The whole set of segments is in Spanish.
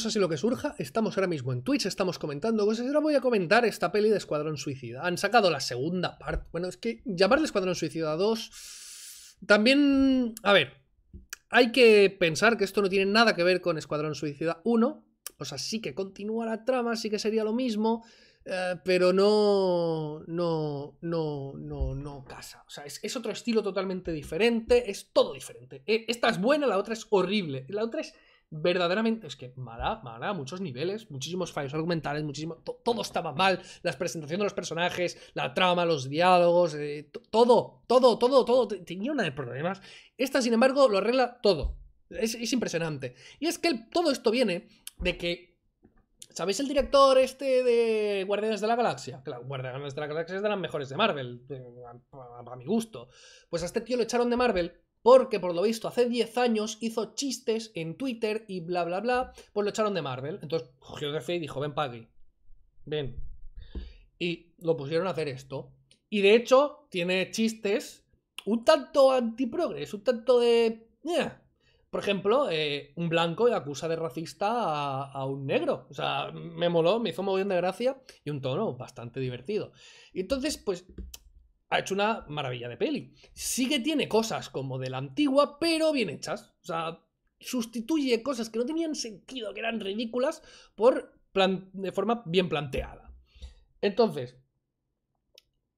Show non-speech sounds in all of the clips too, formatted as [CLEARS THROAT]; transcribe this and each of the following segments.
sea, si lo que surja. Estamos ahora mismo en Twitch, estamos comentando cosas. ahora voy a comentar esta peli de Escuadrón Suicida. Han sacado la segunda parte. Bueno, es que llamarle Escuadrón Suicida 2. También. A ver. Hay que pensar que esto no tiene nada que ver con Escuadrón Suicida 1. O sea, sí que continúa la trama, sí que sería lo mismo. Eh, pero no, no, no, no, no casa. O sea, es, es otro estilo totalmente diferente, es todo diferente. E, esta es buena, la otra es horrible. La otra es verdaderamente, es que mala, mala, muchos niveles, muchísimos fallos argumentales, muchísimo, todo estaba mal, la presentación de los personajes, la trama, los diálogos, eh, todo, todo, todo, todo, tenía una de problemas. Esta, sin embargo, lo arregla todo. Es, impresionante. Y es que todo esto viene de que ¿Sabéis el director este de Guardianes de la Galaxia? Claro, Guardianes de la Galaxia es de las mejores de Marvel, eh, a, mi gusto. Pues a este tío lo echaron de Marvel porque por lo visto hace 10 años hizo chistes en Twitter y bla bla bla, pues lo echaron de Marvel. Entonces cogió fe y dijo, ven Paggy, ven. Y lo pusieron a hacer esto. Y de hecho tiene chistes un tanto antiprogres, un tanto de... Eh. Por ejemplo, eh, un blanco acusa de racista a, un negro. O sea, me moló, me hizo muy bien de gracia y un tono bastante divertido. Y entonces, pues, ha hecho una maravilla de peli. Sí que tiene cosas como de la antigua, pero bien hechas. O sea, sustituye cosas que no tenían sentido, que eran ridículas, por de forma bien planteada. Entonces,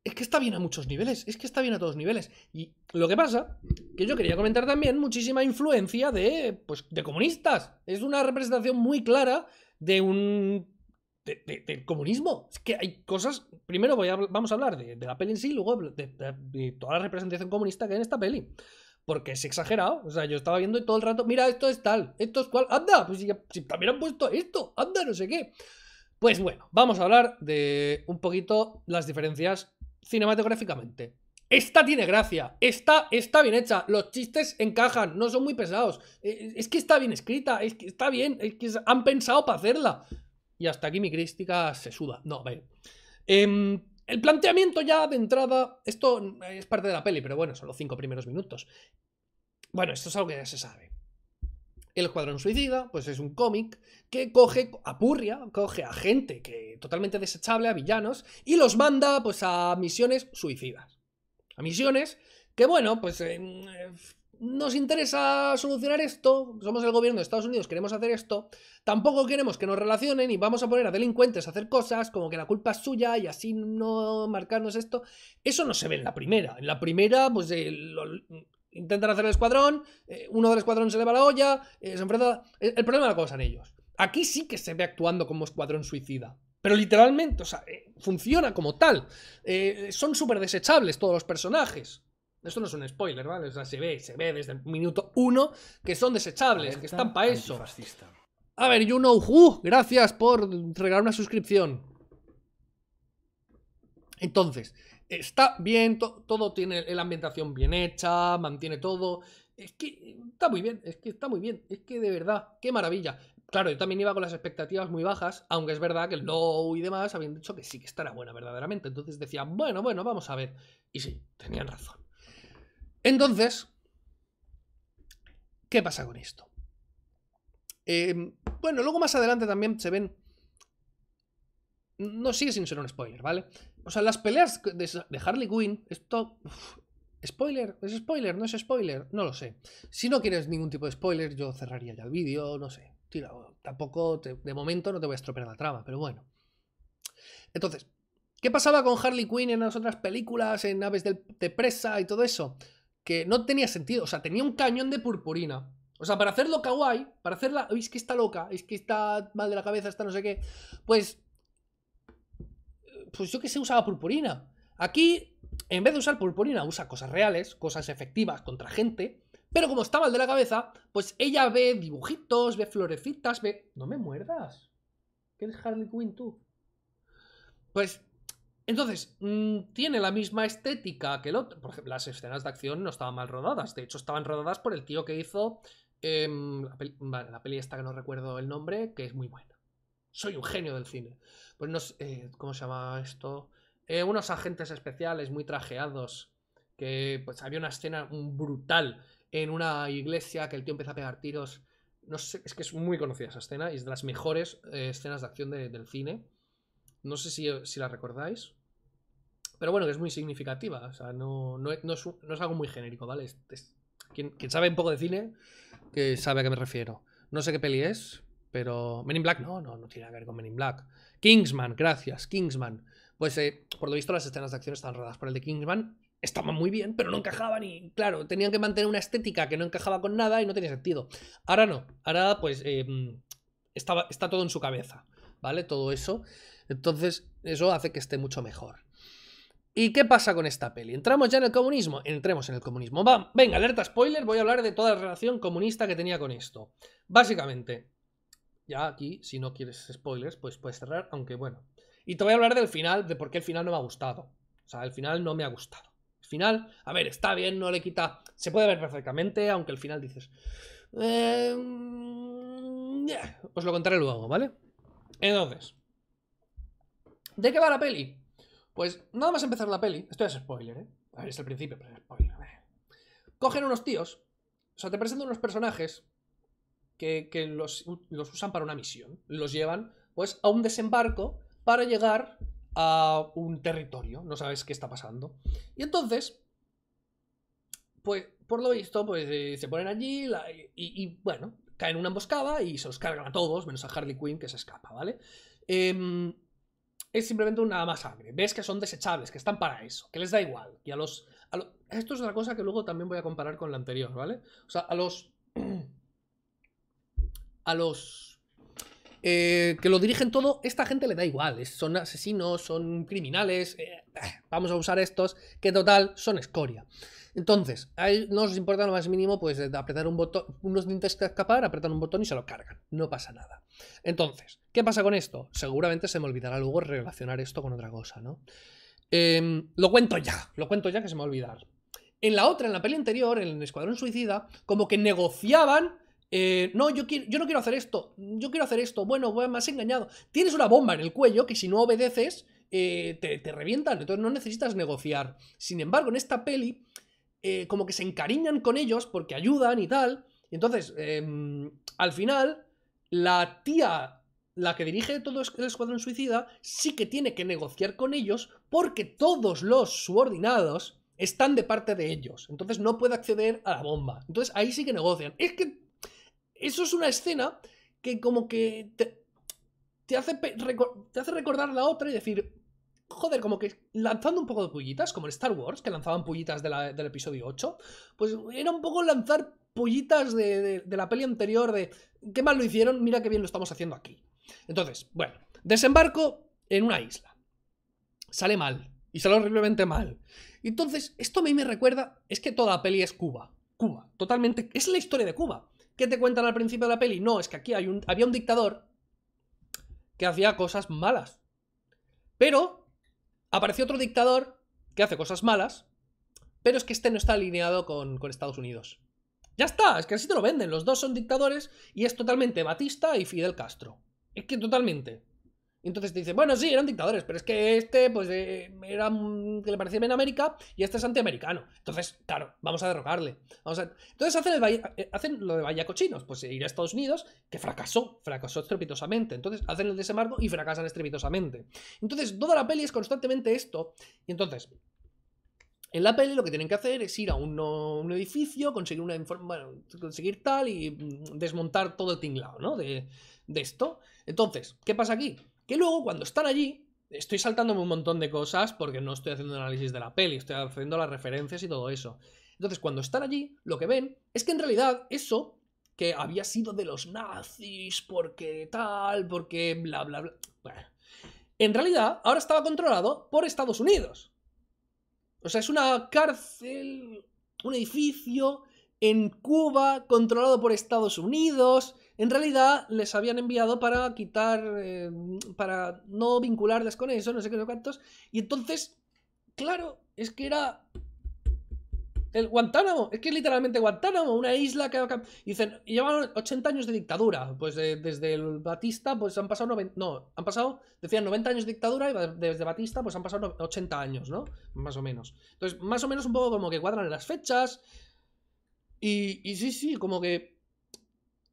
es que está bien a muchos niveles, es que está bien a todos niveles. Y lo que pasa, que yo quería comentar también muchísima influencia de, pues, de comunistas. Es una representación muy clara de un del comunismo. Es que hay cosas. Primero vamos a hablar de, la peli en sí, luego de, toda la representación comunista que hay en esta peli. Porque es exagerado. O sea, yo estaba viendo todo el rato, mira, esto es tal, esto es cual, anda, pues si también han puesto esto, anda, no sé qué. Pues bueno, vamos a hablar de un poquito las diferencias cinematográficamente. Esta tiene gracia, esta está bien hecha, los chistes encajan, no son muy pesados. E, e, es que está bien escrita, es que está bien, es que han pensado para hacerla. Y hasta aquí mi crística se suda. No, a Eh, em, el planteamiento ya de entrada, esto eh, es parte de la peli, pero bueno, son los cinco primeros minutos. Bueno, esto es algo que ya se sabe. El Escuadrón Suicida, pues es un cómic que coge a Purria, coge a gente que totalmente desechable, a villanos, y los manda pues a misiones suicidas. A misiones que, bueno, pues em, nos interesa solucionar esto, somos el gobierno de Estados Unidos, queremos hacer esto, tampoco queremos que nos relacionen y vamos a poner a delincuentes a hacer cosas como que la culpa es suya y así no marcarnos esto. Eso no se ve en la primera. En la primera, pues eh, intentan hacer el escuadrón, eh, uno del escuadrón se le va la olla, eh, se enfrenta... El, el problema lo causan ellos. Aquí sí que se ve actuando como escuadrón suicida. Pero literalmente, o sea, funciona como tal. son súper desechables todos los personajes. Esto no es un spoiler, ¿vale? O sea, se ve, se ve desde el minuto uno que son desechables, que están para eso. A ver, you know gracias por entregar una suscripción. Entonces, está bien, todo tiene la ambientación bien hecha, mantiene todo. Es que está muy bien, es que está muy bien, es que de verdad, qué maravilla. Claro, yo también iba con las expectativas muy bajas, aunque es verdad que el low y demás habían dicho que sí que estará buena verdaderamente. Entonces decían, bueno, bueno, vamos a ver. Y sí, tenían razón. Entonces, ¿qué pasa con esto? Em, bueno, luego más adelante también se ven... No sigue sin ser un spoiler, ¿vale? O sea, las peleas de, Harley Quinn, esto... spoiler? ¿No es spoiler? No lo sé. Si no quieres ningún tipo de spoiler, yo cerraría ya el vídeo, no sé. Tira, tampoco, de momento no te voy a estropear la trama, pero bueno. Entonces, ¿qué pasaba con Harley Quinn en las otras películas, en Aves de Presa y todo eso? que no tenía sentido. O sea, tenía un cañón de purpurina. O sea, para hacerlo kawaii, para hacerla. Es que está loca, es que está mal de la cabeza, está no sé qué. Pues. Pues yo que sé, usaba purpurina. Aquí, en vez de usar purpurina, usa cosas reales, cosas efectivas contra gente. Pero como está mal de la cabeza, pues ella ve dibujitos, ve florecitas, ve. No me muerdas. ¿Qué eres Harley Quinn tú? Pues entonces, mm, tiene la misma estética que el otro. Por ejemplo, las escenas de acción no estaban mal rodadas. De hecho, estaban rodadas por el tío que hizo em, la, peli, vale, la, peli, esta que no recuerdo el nombre, que es muy buena. Soy un genio del cine. Pues no sé, eh, ¿cómo se llama esto? Eh, unos agentes especiales muy trajeados. Que pues había una escena brutal en una iglesia que el tío empieza a pegar tiros. No sé, es que es muy conocida esa escena y es de las mejores eh, escenas de acción del cine. No sé si, la recordáis. Pero bueno, que es muy significativa. O sea, no, es, algo muy genérico, ¿vale? quien, quien, sabe un poco de cine, que sabe a qué me refiero. No sé qué peli es, pero. Men in Black, no, no, no tiene nada que ver con Men in Black. Kingsman, gracias, Kingsman. Pues eh, por lo visto, las escenas de acción están rodadas por el de Kingsman. Estaban muy bien, pero no encajaban y, claro, tenían que mantener una estética que no encajaba con nada y no tenía sentido. Ahora no, ahora pues eh, estaba, está todo en su cabeza. ¿vale? Todo eso. Entonces, eso hace que esté mucho mejor. ¿Y qué pasa con esta peli? ¿Entramos ya en el comunismo? Entremos en el comunismo. Va, venga, alerta spoiler, voy a hablar de toda la relación comunista que tenía con esto. Básicamente, ya aquí, si no quieres spoilers, pues puedes cerrar, aunque bueno. Y te voy a hablar del final, de por qué el final no me ha gustado. O sea, el final no me ha gustado. El final, a ver, está bien, no le quita... Se puede ver perfectamente, aunque el final dices... Eh... Mm, Os lo contaré luego, ¿vale? Entonces, ¿de qué va la peli? Pues nada más empezar la peli, esto es spoiler, ¿eh? A ver, es el principio, pero es spoiler. Eh. Cogen unos tíos, o sea, te presentan unos personajes que, los, usan para una misión. Los llevan, pues, a un desembarco para llegar a un territorio. No sabes qué está pasando. Y entonces, pues, por lo visto, pues, eh, se ponen allí y, bueno, Caen en una emboscada y se los cargan a todos, menos a Harley Quinn que se escapa, ¿vale? Em, es simplemente una masacre. Ves que son desechables, que están para eso, que les da igual. Y a los, Esto es otra cosa que luego también voy a comparar con la anterior, ¿vale? O sea, a los... [CLEARS THROAT] A los... Eh, que lo dirigen todo, esta gente le da igual. Son asesinos, son criminales. Eh, eh, vamos a usar estos, que total son escoria. Entonces, ahí no os importa lo más mínimo, pues eh, apretar un botón, unos dientes que escapar, apretan un botón y se lo cargan. No pasa nada. Entonces, ¿qué pasa con esto? Seguramente se me olvidará luego relacionar esto con otra cosa, ¿no? Em, lo cuento ya, lo cuento ya que se me va a olvidar. En la otra, en la peli anterior, en el Escuadrón Suicida, como que negociaban eh, no, yo, quiero, yo no quiero hacer esto, yo quiero hacer esto, bueno, me has engañado. Tienes una bomba en el cuello que si no obedeces eh, te, te, revientan, entonces no necesitas negociar. Sin embargo, en esta peli eh, como que se encariñan con ellos porque ayudan y tal. entonces, em, al final, la tía, la que dirige todo el escuadrón suicida, sí que tiene que negociar con ellos porque todos los subordinados están de parte de ellos. Entonces no puede acceder a la bomba. Entonces ahí sí que negocian. Es que eso es una escena que como que te, hace, te hace recordar la otra y decir, joder, como que lanzando un poco de pullitas, como en Star Wars, que lanzaban pullitas del episodio 8, pues era un poco lanzar pullitas de, la peli anterior de qué mal lo hicieron, mira qué bien lo estamos haciendo aquí. Entonces, bueno, desembarco en una isla. Sale mal, y sale horriblemente mal. Entonces, esto a mí me recuerda, es que toda la peli es Cuba. Cuba, totalmente, es la historia de Cuba. ¿Qué te cuentan al principio de la peli? No, es que aquí hay un, había un dictador que hacía cosas malas. Pero Apareció otro dictador que hace cosas malas, pero es que este no está alineado con, con Estados Unidos. Ya está, es que así te lo venden. Los dos son dictadores y es totalmente Batista y Fidel Castro. Es que totalmente. Y entonces te dicen, bueno, sí, eran dictadores, pero es que este, pues, eh, era que le parecía bien América y este es antiamericano. Entonces, claro, vamos a derrocarle. Entonces eh, hacen, lo de cochinos, pues ir a Estados Unidos, que fracasó, fracasó estrepitosamente. Entonces hacen el desembarco y fracasan estrepitosamente. Entonces, toda la peli es constantemente esto. Y entonces, en la peli lo que tienen que hacer es ir a un, edificio, conseguir una bueno, conseguir tal y mm, desmontar todo el tinglado, ¿no? de esto. Entonces, ¿qué pasa aquí? Que luego, cuando están allí, estoy saltándome un montón de cosas porque no estoy haciendo análisis de la peli, estoy haciendo las referencias y todo eso. Entonces, cuando están allí, lo que ven es que en realidad eso que había sido de los nazis, porque tal, porque bla, bla, bla. en realidad, ahora estaba controlado por Estados Unidos. O sea, es una cárcel, un edificio en Cuba controlado por Estados Unidos, en realidad les habían enviado para quitar, eh, para no vincularles con eso, no sé qué, no cuántos. Y entonces, claro, es que era el Guantánamo, es que es literalmente Guantánamo, una isla que... Y dicen, llevan 80 años de dictadura, pues desde el Batista pues han pasado 90... No, han pasado, decían 90 años de dictadura y desde Batista pues han pasado 80 años, ¿no? Más o menos. Entonces, más o menos un poco como que cuadran las fechas. Y, y sí, sí, como que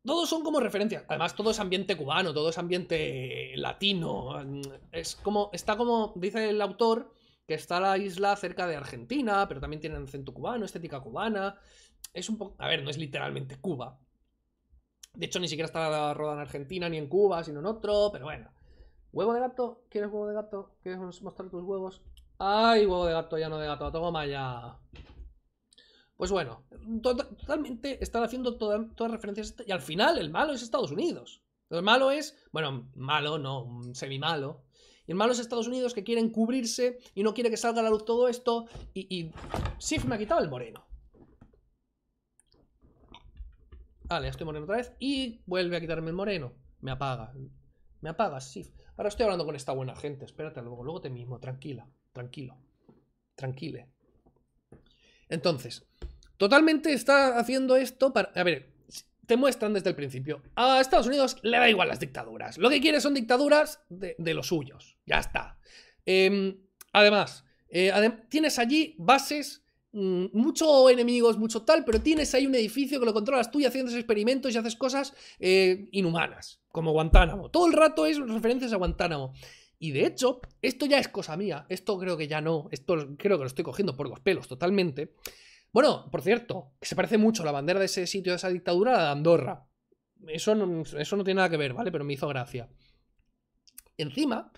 todos son como referencia. Además, todo es ambiente cubano, todo es ambiente eh, latino. Mm, es como. Está como. Dice el autor que está la isla cerca de Argentina, pero también tiene acento cubano, estética cubana. Es un poco. A ver, no es literalmente Cuba. De hecho, ni siquiera está rodada en Argentina, ni en Cuba, sino en otro, pero bueno. ¿Huevo de gato? ¿Quieres huevo de gato? ¿Quieres mostrar tus huevos? ¡Ay, huevo de gato! Ya no de gato, toma ya. Pues bueno, totalmente están haciendo todas las referencias y al final el malo es Estados Unidos. El malo es, bueno, malo, no, semi malo. Y el malo es Estados Unidos que quieren cubrirse y no quiere que salga a la luz todo esto y, y... Sif me ha quitado el moreno. Vale, estoy moreno otra vez y vuelve a quitarme el moreno. Me apaga. Me apaga Sif. Ahora estoy hablando con esta buena gente. Espérate, luego, luego te mismo. Tranquila, tranquilo. Tranquile. Entonces, totalmente está haciendo esto para... A ver, te muestran desde el principio. A Estados Unidos le da igual las dictaduras. Lo que quiere son dictaduras de, los suyos. Ya está. Em, además, eh, tienes allí bases, mm, mucho enemigos, mucho tal, pero tienes ahí un edificio que lo controlas tú y haciendo experimentos y haces cosas eh, inhumanas, como Guantánamo. Todo el rato es referencias a Guantánamo. Y de hecho, esto ya es cosa mía, esto creo que ya no, esto creo que lo estoy cogiendo por los pelos totalmente. Bueno, por cierto, se parece mucho la bandera de ese sitio, de esa dictadura, a la de Andorra. Eso no, eso no tiene nada que ver, ¿vale? Pero me hizo gracia. Encima,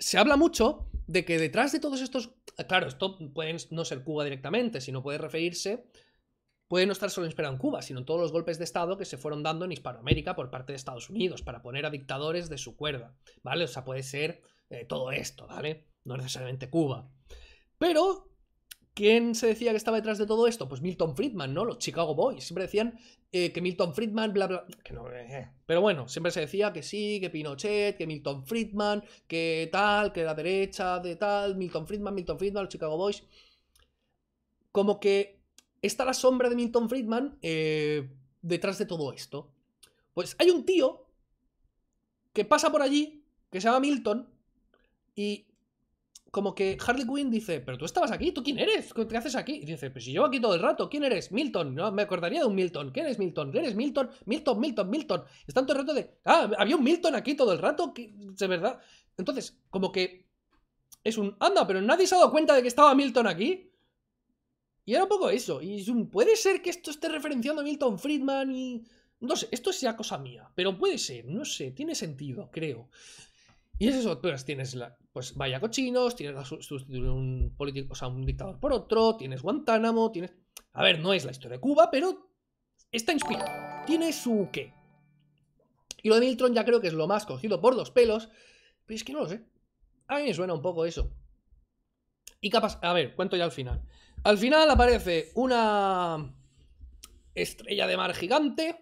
se habla mucho de que detrás de todos estos. Claro, esto puede no ser Cuba directamente, sino puede referirse puede no estar solo inspirado en Cuba, sino en todos los golpes de Estado que se fueron dando en Hispanoamérica por parte de Estados Unidos para poner a dictadores de su cuerda, ¿vale? O sea, puede ser eh, todo esto, ¿vale? No necesariamente Cuba. Pero, ¿quién se decía que estaba detrás de todo esto? Pues Milton Friedman, ¿no? Los Chicago Boys. Siempre decían eh, que Milton Friedman, bla, bla. Que no, eh. Pero bueno, siempre se decía que sí, que Pinochet, que Milton Friedman, que tal, que la derecha, de tal, Milton Friedman, Milton Friedman, los Chicago Boys. Como que está la sombra de Milton Friedman eh, detrás de todo esto. Pues hay un tío que pasa por allí, que se llama Milton, y como que Harley Quinn dice, pero tú estabas aquí, ¿tú quién eres? ¿Qué haces aquí? Y dice, pues si yo aquí todo el rato, ¿quién eres? Milton, no, me acordaría de un Milton, ¿quién eres Milton? ¿Quién eres Milton? Milton, Milton, Milton. Están todo el rato de, ah, había un Milton aquí todo el rato, de verdad. Entonces, como que es un, anda, pero nadie se ha dado cuenta de que estaba Milton aquí. Y era un poco eso. Y puede ser que esto esté referenciando a Milton Friedman y. No sé, esto sea cosa mía. Pero puede ser, no sé, tiene sentido, creo. Y es eso, pues tienes la, pues vaya cochinos, tienes la un político, o sea, un dictador por otro, tienes Guantánamo, tienes. A ver, no es la historia de Cuba, pero está inspirado. Tiene su qué. Y lo de Milton ya creo que es lo más cogido por dos pelos. Pero es que no lo sé. A mí me suena un poco eso. Y capaz. A ver, cuento ya al final. Al final aparece una estrella de mar gigante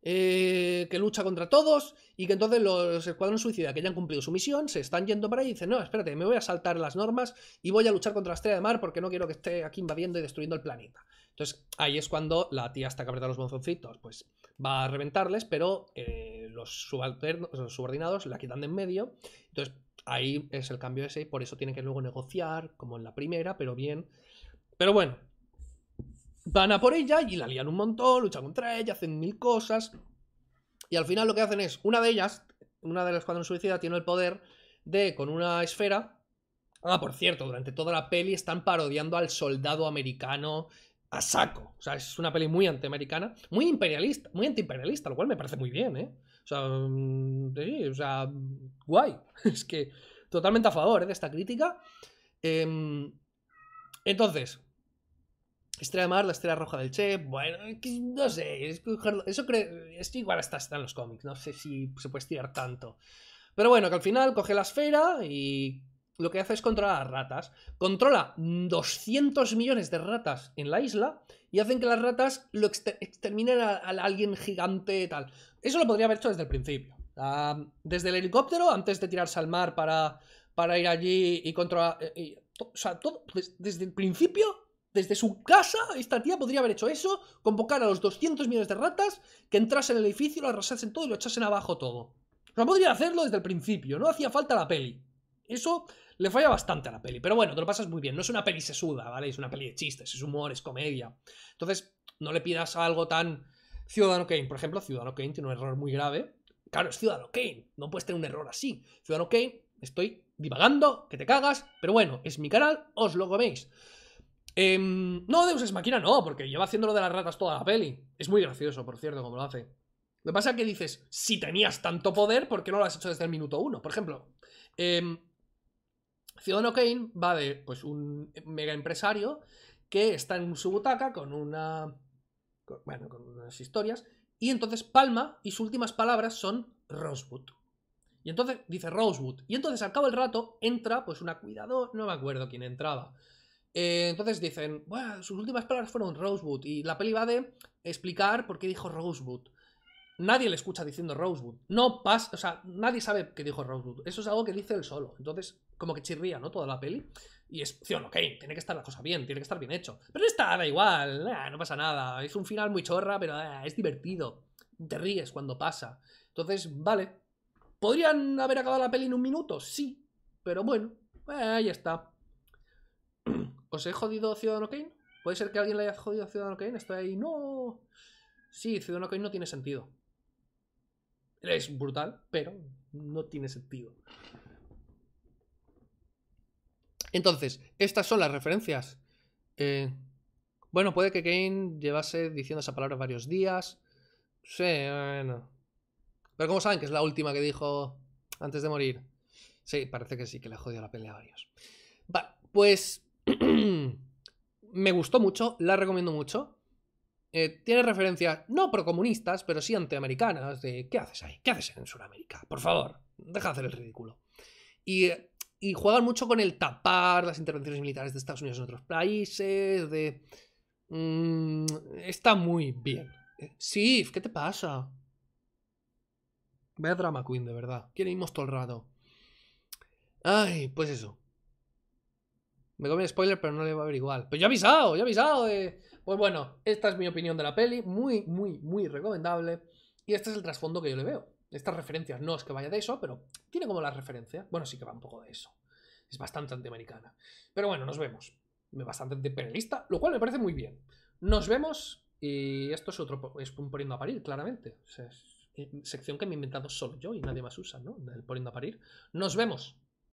eh, que lucha contra todos y que entonces los escuadrones suicida que ya han cumplido su misión se están yendo para ahí y dicen, no, espérate, me voy a saltar las normas y voy a luchar contra la estrella de mar porque no quiero que esté aquí invadiendo y destruyendo el planeta. Entonces ahí es cuando la tía está que los bonzoncitos, pues va a reventarles, pero eh, los, los subordinados la quitan de en medio. Entonces ahí es el cambio ese, y por eso tiene que luego negociar, como en la primera, pero bien pero bueno, van a por ella y la lían un montón, luchan contra ella, hacen mil cosas. Y al final lo que hacen es, una de ellas, una de las en suicida, tiene el poder de, con una esfera. Ah, por cierto, durante toda la peli están parodiando al soldado americano a saco. O sea, es una peli muy antiamericana, muy imperialista, muy antiimperialista, lo cual me parece muy bien, ¿eh? O sea, mm, sí, o sea guay. [LAUGHS] Es que totalmente a favor ¿eh? de esta crítica. Eh, entonces, Estrella de Mar, la estrella roja del Che, bueno, no sé, eso creo, esto igual está, en los cómics, no sé si se puede estirar tanto. Pero bueno, que al final coge la esfera y lo que hace es controlar a las ratas. Controla 200 millones de ratas en la isla y hacen que las ratas lo exterminen a, alguien gigante y tal. Eso lo podría haber hecho desde el principio. Ah, desde el helicóptero, antes de tirarse al mar para, para ir allí y controlar... Eh, todo, pues, desde el principio, desde su casa, esta tía podría haber hecho eso, convocar a los 200 millones de ratas, que entrasen en el edificio, lo arrasasen todo y lo echasen abajo todo. O podría hacerlo desde el principio, no hacía falta la peli. Eso le falla bastante a la peli, pero bueno, te lo pasas muy bien. No es una peli sesuda, ¿vale? Es una peli de chistes, es humor, es comedia. Entonces, no le pidas algo tan... Ciudadano Kane, por ejemplo, Ciudadano Kane tiene un error muy grave. Claro, es Ciudadano Kane, no puedes tener un error así. Ciudadano Kane, estoy divagando, que te cagas, pero bueno, es mi canal, os lo coméis. Em, no, Deus es máquina, no, porque lleva haciéndolo de las ratas toda la peli. Es muy gracioso, por cierto, como lo hace. Lo que pasa es que dices, si tenías tanto poder, ¿por qué no lo has hecho desde el minuto uno? Por ejemplo, eh, Ciudadano Kane va de pues, un mega empresario que está en su butaca con una. bueno, con unas historias. Y entonces Palma y sus últimas palabras son Rosewood. Y entonces dice Rosewood. Y entonces al cabo del rato entra pues una Cuidado, no me acuerdo quién entraba. Eh, entonces dicen, sus últimas palabras fueron Rosewood. Y la peli va de explicar por qué dijo Rosewood. Nadie le escucha diciendo Rosewood. No pasa, o sea, nadie sabe qué dijo Rosewood. Eso es algo que dice él solo. Entonces, como que chirría, ¿no? Toda la peli. Y es, opción, ok, tiene que estar la cosa bien, tiene que estar bien hecho. Pero está, da igual, no pasa nada. Es un final muy chorra, pero ah, es divertido. Te ríes cuando pasa. Entonces, vale, ¿Podrían haber acabado la peli en un minuto? Sí, pero bueno, eh, ahí está. [CLEARS THROAT] ¿Os he jodido Ciudadano Kane? ¿Puede ser que alguien le haya jodido a Ciudadano Kane? Estoy ahí, no. Sí, Ciudadano Kane no tiene sentido. Es brutal, pero no tiene sentido. Entonces, estas son las referencias. Eh, bueno, puede que Kane llevase diciendo esa palabra varios días. Sí, bueno. Pero como saben que es la última que dijo antes de morir. Sí, parece que sí, que le ha jodido la pelea a varios. Vale, pues. [CLEARS THROAT] me gustó mucho, la recomiendo mucho. Eh, tiene referencias no procomunistas, pero sí antiamericanas, de ¿qué haces ahí? ¿Qué haces en Sudamérica? Por favor, deja de hacer el ridículo. Y, juegan mucho con el tapar las intervenciones militares de Estados Unidos en otros países, de... Mm, está muy bien. Eh, sí, ¿qué te pasa? a drama queen, de verdad. Quiere irmos todo el rato. Ay, pues eso. Me el spoiler, pero no le va a ver igual. Pues yo he avisado, ya he avisado. Pues bueno, esta es mi opinión de la peli. Muy, muy, muy recomendable. Y este es el trasfondo que yo le veo. Estas referencias no es que vaya de eso, pero tiene como la referencia. Bueno, sí que va un poco de eso. Es bastante antiamericana. Pero bueno, nos vemos. Bastante penalista, lo cual me parece muy bien. Nos vemos. Y esto es otro. Es un poniendo a parir, claramente. O sea, eh, sección que me he inventado solo yo y nadie más usa, ¿no? El poniendo a parir. Nos vemos.